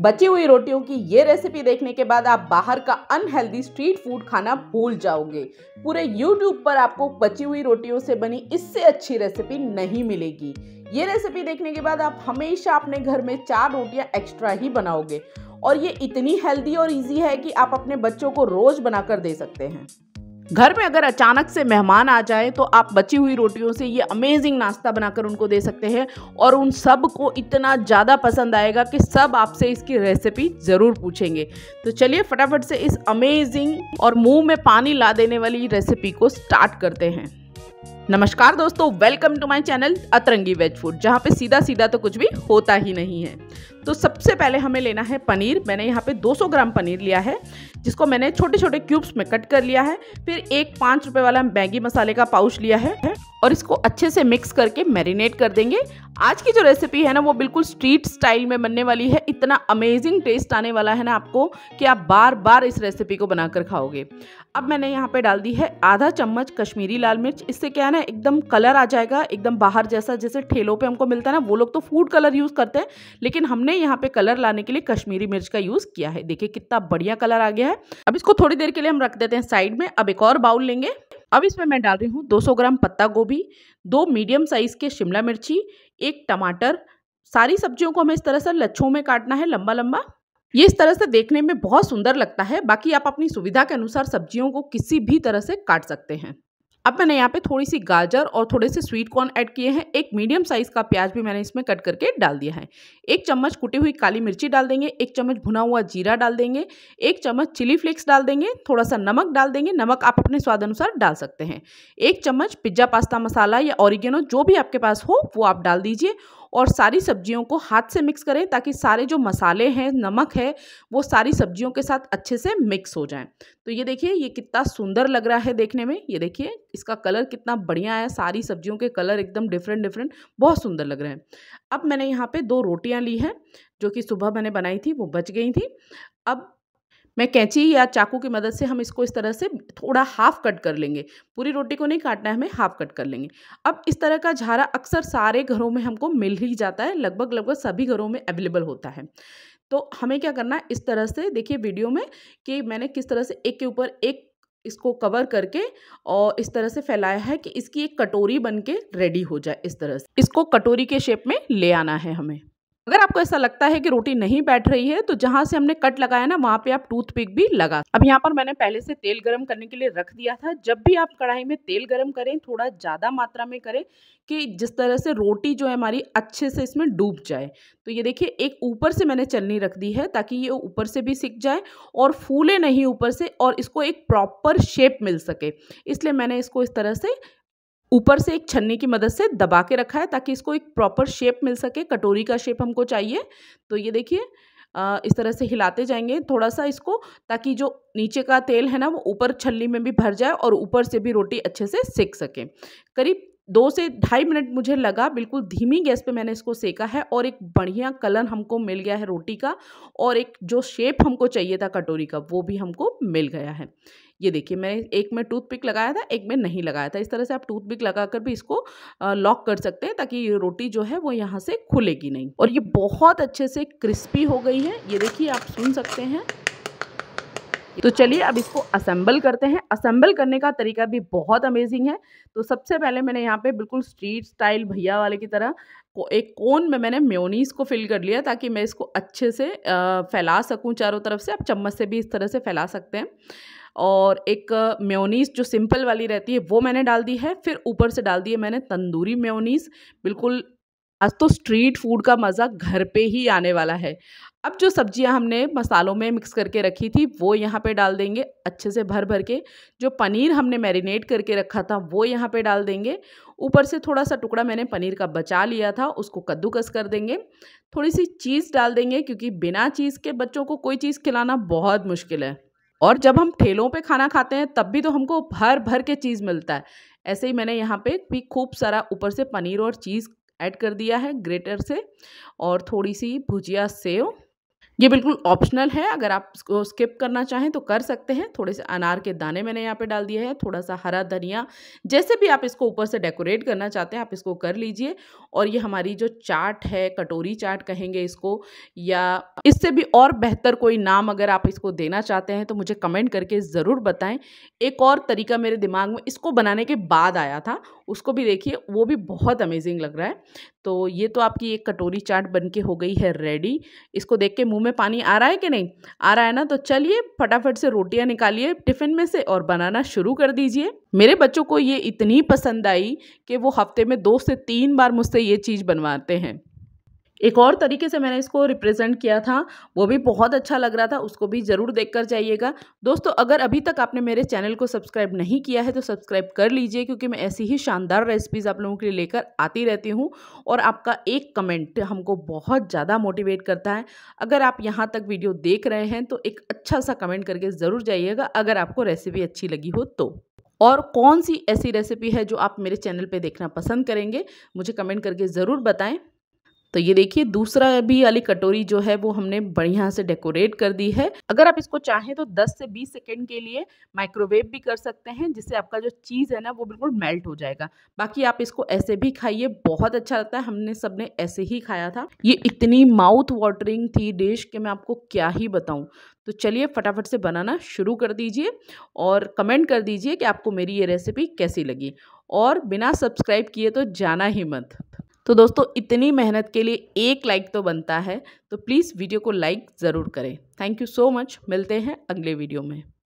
बची हुई रोटियों की ये रेसिपी देखने के बाद आप बाहर का अनहेल्दी स्ट्रीट फूड खाना भूल जाओगे पूरे यूट्यूब पर आपको बची हुई रोटियों से बनी इससे अच्छी रेसिपी नहीं मिलेगी ये रेसिपी देखने के बाद आप हमेशा अपने घर में चार रोटियां एक्स्ट्रा ही बनाओगे और ये इतनी हेल्दी और इजी है कि आप अपने बच्चों को रोज़ बनाकर दे सकते हैं घर में अगर अचानक से मेहमान आ जाए तो आप बची हुई रोटियों से ये अमेजिंग नाश्ता बनाकर उनको दे सकते हैं और उन सब को इतना ज़्यादा पसंद आएगा कि सब आपसे इसकी रेसिपी ज़रूर पूछेंगे तो चलिए फटाफट से इस अमेजिंग और मुंह में पानी ला देने वाली रेसिपी को स्टार्ट करते हैं नमस्कार दोस्तों welcome to my channel Atrangi veg food जहाँ पे सीधा सीधा तो कुछ भी होता ही नहीं है तो सबसे पहले हमें लेना है पनीर मैंने यहाँ पे 200 ग्राम पनीर लिया है जिसको मैंने छोटे छोटे क्यूब्स में कट कर लिया है फिर एक पाँच रुपये वाला मैगी मसाले का पाउच लिया है और इसको अच्छे से मिक्स करके मैरिनेट कर देंगे आज की जो रेसिपी है ना वो बिल्कुल स्ट्रीट स्टाइल में बनने वाली है इतना अमेजिंग टेस्ट आने वाला है ना आपको कि आप बार बार इस रेसिपी को बनाकर खाओगे अब मैंने यहाँ पे डाल दी है आधा चम्मच कश्मीरी लाल मिर्च इससे क्या है ना एकदम कलर आ जाएगा एकदम बाहर जैसा जैसे ठेलों पर हमको मिलता है ना वो लोग तो फूड कलर यूज़ करते हैं लेकिन हमने यहाँ पे कलर लाने के लिए कश्मीरी मिर्च का यूज़ किया है देखिए कितना बढ़िया कलर आ गया है अब इसको थोड़ी देर के लिए हम रख देते हैं साइड में अब एक और बाउल लेंगे अब इसमें मैं डाल रही हूँ 200 ग्राम पत्ता गोभी दो मीडियम साइज़ के शिमला मिर्ची एक टमाटर सारी सब्जियों को हमें इस तरह से लच्छों में काटना है लंबा लंबा ये इस तरह से देखने में बहुत सुंदर लगता है बाकी आप अपनी सुविधा के अनुसार सब्जियों को किसी भी तरह से काट सकते हैं अब मैंने यहाँ पे थोड़ी सी गाजर और थोड़े से स्वीट कॉर्न ऐड किए हैं एक मीडियम साइज़ का प्याज भी मैंने इसमें कट करके डाल दिया है एक चम्मच कुटी हुई काली मिर्ची डाल देंगे एक चम्मच भुना हुआ जीरा डाल देंगे एक चम्मच चिली फ्लेक्स डाल देंगे थोड़ा सा नमक डाल देंगे नमक आप अपने स्वाद अनुसार डाल सकते हैं एक चम्मच पिज्ज़ा पास्ता मसाला या ऑरिगेनो जो भी आपके पास हो वो आप डाल दीजिए और सारी सब्जियों को हाथ से मिक्स करें ताकि सारे जो मसाले हैं नमक है वो सारी सब्जियों के साथ अच्छे से मिक्स हो जाएं तो ये देखिए ये कितना सुंदर लग रहा है देखने में ये देखिए इसका कलर कितना बढ़िया है सारी सब्जियों के कलर एकदम डिफरेंट डिफरेंट बहुत सुंदर लग रहे हैं अब मैंने यहाँ पर दो रोटियाँ ली हैं जो कि सुबह मैंने बनाई थी वो बच गई थी अब मैं कैंची या चाकू की मदद से हम इसको इस तरह से थोड़ा हाफ कट कर लेंगे पूरी रोटी को नहीं काटना है हमें हाफ कट कर लेंगे अब इस तरह का झारा अक्सर सारे घरों में हमको मिल ही जाता है लगभग लगभग सभी घरों में अवेलेबल होता है तो हमें क्या करना है इस तरह से देखिए वीडियो में कि मैंने किस तरह से एक के ऊपर एक इसको कवर करके और इस तरह से फैलाया है कि इसकी एक कटोरी बन के रेडी हो जाए इस तरह से इसको कटोरी के शेप में ले आना है हमें अगर आपको ऐसा लगता है कि रोटी नहीं बैठ रही है तो जहाँ से हमने कट लगाया ना वहाँ पे आप टूथपिक भी लगा अब यहाँ पर मैंने पहले से तेल गरम करने के लिए रख दिया था जब भी आप कढ़ाई में तेल गर्म करें थोड़ा ज़्यादा मात्रा में करें कि जिस तरह से रोटी जो है हमारी अच्छे से इसमें डूब जाए तो ये देखिए एक ऊपर से मैंने चलनी रख दी है ताकि ये ऊपर से भी सीख जाए और फूले नहीं ऊपर से और इसको एक प्रॉपर शेप मिल सके इसलिए मैंने इसको इस तरह से ऊपर से एक छन्नी की मदद से दबा के रखा है ताकि इसको एक प्रॉपर शेप मिल सके कटोरी का शेप हमको चाहिए तो ये देखिए इस तरह से हिलाते जाएंगे थोड़ा सा इसको ताकि जो नीचे का तेल है ना वो ऊपर छलनी में भी भर जाए और ऊपर से भी रोटी अच्छे से सेक सके करीब दो से ढाई मिनट मुझे लगा बिल्कुल धीमी गैस पे मैंने इसको सेका है और एक बढ़िया कलर हमको मिल गया है रोटी का और एक जो शेप हमको चाहिए था कटोरी का वो भी हमको मिल गया है ये देखिए मैंने एक में टूथपिक लगाया था एक में नहीं लगाया था इस तरह से आप टूथपिक लगाकर भी इसको लॉक कर सकते हैं ताकि ये रोटी जो है वो यहाँ से खुलेगी नहीं और ये बहुत अच्छे से क्रिस्पी हो गई है ये देखिए आप सुन सकते हैं तो चलिए अब इसको असेंबल करते हैं असेंबल करने का तरीका भी बहुत अमेजिंग है तो सबसे पहले मैंने यहाँ पे बिल्कुल स्ट्रीट स्टाइल भैया वाले की तरह को एक कोन में मैंने म्योनीस को फिल कर लिया ताकि मैं इसको अच्छे से फैला सकूँ चारों तरफ से आप चम्मच से भी इस तरह से फैला सकते हैं और एक म्योनीस जो सिंपल वाली रहती है वो मैंने डाल दी है फिर ऊपर से डाल दी है मैंने तंदूरी म्योनीस बिल्कुल आज तो स्ट्रीट फूड का मज़ा घर पे ही आने वाला है अब जो सब्जियां हमने मसालों में मिक्स करके रखी थी वो यहाँ पे डाल देंगे अच्छे से भर भर के जो पनीर हमने मैरिनेट करके रखा था वो यहाँ पे डाल देंगे ऊपर से थोड़ा सा टुकड़ा मैंने पनीर का बचा लिया था उसको कद्दूकस कर देंगे थोड़ी सी चीज़ डाल देंगे क्योंकि बिना चीज़ के बच्चों को कोई चीज़ खिलाना बहुत मुश्किल है और जब हम ठेलों पर खाना खाते हैं तब भी तो हमको भर भर के चीज़ मिलता है ऐसे ही मैंने यहाँ पर भी खूब सारा ऊपर से पनीर और चीज़ ऐड कर दिया है ग्रेटर से और थोड़ी सी भुजिया सेव ये बिल्कुल ऑप्शनल है अगर आप इसको स्किप करना चाहें तो कर सकते हैं थोड़े से अनार के दाने मैंने यहाँ पे डाल दिए हैं थोड़ा सा हरा धनिया जैसे भी आप इसको ऊपर से डेकोरेट करना चाहते हैं आप इसको कर लीजिए और ये हमारी जो चाट है कटोरी चाट कहेंगे इसको या इससे भी और बेहतर कोई नाम अगर आप इसको देना चाहते हैं तो मुझे कमेंट करके ज़रूर बताएँ एक और तरीका मेरे दिमाग में इसको बनाने के बाद आया था उसको भी देखिए वो भी बहुत अमेजिंग लग रहा है तो ये तो आपकी एक कटोरी चाट बन के हो गई है रेडी इसको देख के मुँह में पानी आ रहा है कि नहीं आ रहा है ना तो चलिए फटाफट से रोटियाँ निकालिए टिफ़िन में से और बनाना शुरू कर दीजिए मेरे बच्चों को ये इतनी पसंद आई कि वो हफ्ते में दो से तीन बार मुझसे ये चीज़ बनवाते हैं एक और तरीके से मैंने इसको रिप्रेजेंट किया था वो भी बहुत अच्छा लग रहा था उसको भी ज़रूर देख कर जाइएगा दोस्तों अगर अभी तक आपने मेरे चैनल को सब्सक्राइब नहीं किया है तो सब्सक्राइब कर लीजिए क्योंकि मैं ऐसी ही शानदार रेसिपीज़ आप लोगों के लिए लेकर आती रहती हूँ और आपका एक कमेंट हमको बहुत ज़्यादा मोटिवेट करता है अगर आप यहाँ तक वीडियो देख रहे हैं तो एक अच्छा सा कमेंट करके ज़रूर जाइएगा अगर आपको रेसिपी अच्छी लगी हो तो और कौन सी ऐसी रेसिपी है जो आप मेरे चैनल पर देखना पसंद करेंगे मुझे कमेंट करके ज़रूर बताएं तो ये देखिए दूसरा भी वाली कटोरी जो है वो हमने बढ़िया से डेकोरेट कर दी है अगर आप इसको चाहें तो 10 से 20 सेकेंड के लिए माइक्रोवेव भी कर सकते हैं जिससे आपका जो चीज़ है ना वो बिल्कुल मेल्ट हो जाएगा बाकी आप इसको ऐसे भी खाइए बहुत अच्छा लगता है हमने सब ने ऐसे ही खाया था ये इतनी माउथ वाटरिंग थी डिश कि मैं आपको क्या ही बताऊँ तो चलिए फटाफट से बनाना शुरू कर दीजिए और कमेंट कर दीजिए कि आपको मेरी ये रेसिपी कैसी लगी और बिना सब्सक्राइब किए तो जाना ही मत तो दोस्तों इतनी मेहनत के लिए एक लाइक तो बनता है तो प्लीज़ वीडियो को लाइक ज़रूर करें थैंक यू सो मच मिलते हैं अगले वीडियो में